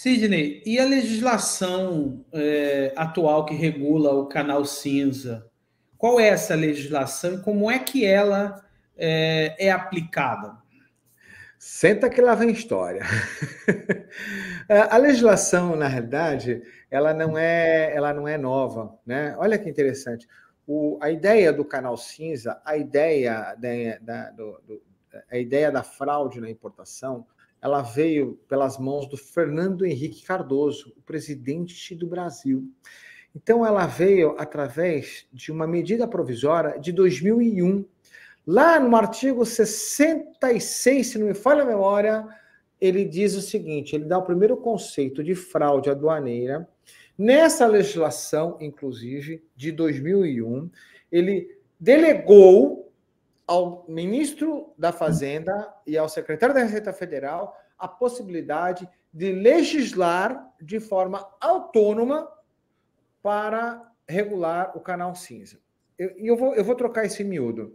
Sidney, e a legislação é, atual que regula o canal cinza? Qual é essa legislação e como é que ela é, é aplicada? Senta que lá vem história. a legislação, na realidade, ela não é, ela não é nova, né? Olha que interessante. O, a ideia do canal cinza, a ideia da, da do, do, a ideia da fraude na importação, ela veio pelas mãos do Fernando Henrique Cardoso, o presidente do Brasil. Então, ela veio através de uma medida provisória de 2001. Lá no artigo 66, se não me falha a memória, ele diz o seguinte: ele dá o primeiro conceito de fraude aduaneira. Nessa legislação, inclusive, de 2001, ele delegou ao ministro da Fazenda e ao secretário da Receita Federal a possibilidade de legislar de forma autônoma para regular o canal cinza. E eu, vou, eu vou trocar esse miúdo.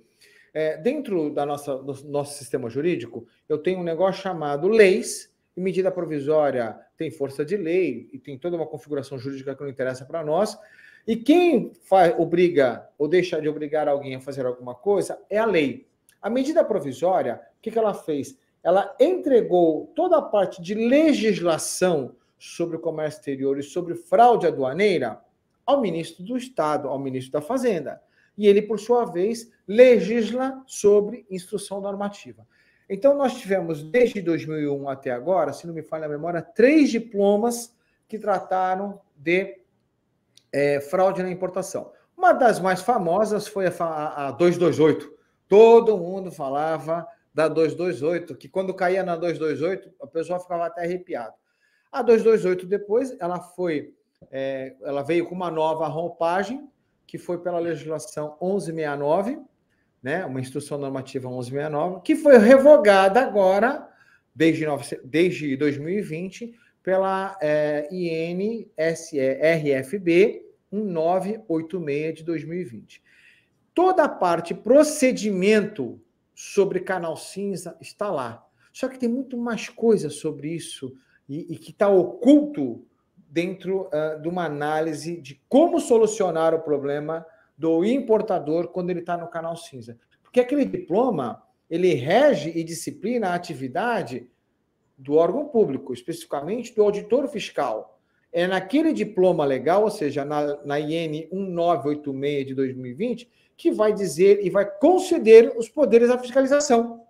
É, dentro da nossa, do nosso sistema jurídico, eu tenho um negócio chamado leis, e medida provisória tem força de lei e tem toda uma configuração jurídica que não interessa para nós, e quem faz, obriga ou deixa de obrigar alguém a fazer alguma coisa é a lei. A medida provisória, o que, que ela fez? Ela entregou toda a parte de legislação sobre o comércio exterior e sobre fraude aduaneira ao ministro do Estado, ao ministro da Fazenda. E ele, por sua vez, legisla sobre instrução normativa. Então, nós tivemos, desde 2001 até agora, se não me falha a memória, três diplomas que trataram de é, fraude na importação. Uma das mais famosas foi a, a 228. Todo mundo falava da 228, que quando caía na 228, a pessoa ficava até arrepiado. A 228 depois, ela foi, é, ela veio com uma nova roupagem, que foi pela legislação 1169, né, uma instrução normativa 1169, que foi revogada agora, desde, desde 2020, pela é, INSRFB, 1986 de 2020. Toda a parte procedimento sobre canal cinza está lá. Só que tem muito mais coisa sobre isso e, e que está oculto dentro uh, de uma análise de como solucionar o problema do importador quando ele está no canal cinza. Porque aquele diploma, ele rege e disciplina a atividade do órgão público, especificamente do auditor fiscal é naquele diploma legal, ou seja, na, na IN 1986 de 2020, que vai dizer e vai conceder os poderes à fiscalização,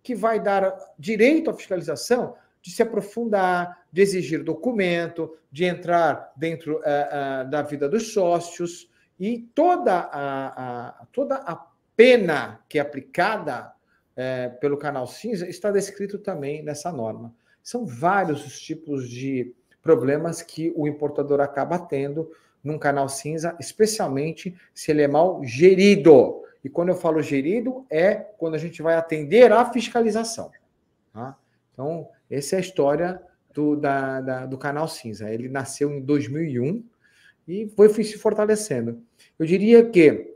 que vai dar direito à fiscalização de se aprofundar, de exigir documento, de entrar dentro uh, uh, da vida dos sócios e toda a, a toda a pena que é aplicada uh, pelo canal cinza está descrito também nessa norma. São vários os tipos de problemas que o importador acaba tendo num canal cinza, especialmente se ele é mal gerido. E quando eu falo gerido, é quando a gente vai atender à fiscalização. Tá? Então, essa é a história do, da, da, do canal cinza. Ele nasceu em 2001 e foi, foi se fortalecendo. Eu diria que,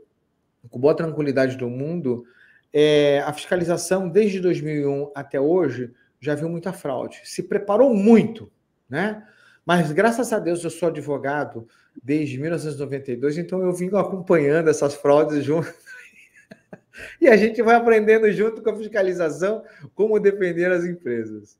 com boa tranquilidade do mundo, é, a fiscalização desde 2001 até hoje já viu muita fraude. Se preparou muito, né? Mas graças a Deus eu sou advogado desde 1992, então eu vim acompanhando essas fraudes junto. e a gente vai aprendendo junto com a fiscalização como defender as empresas.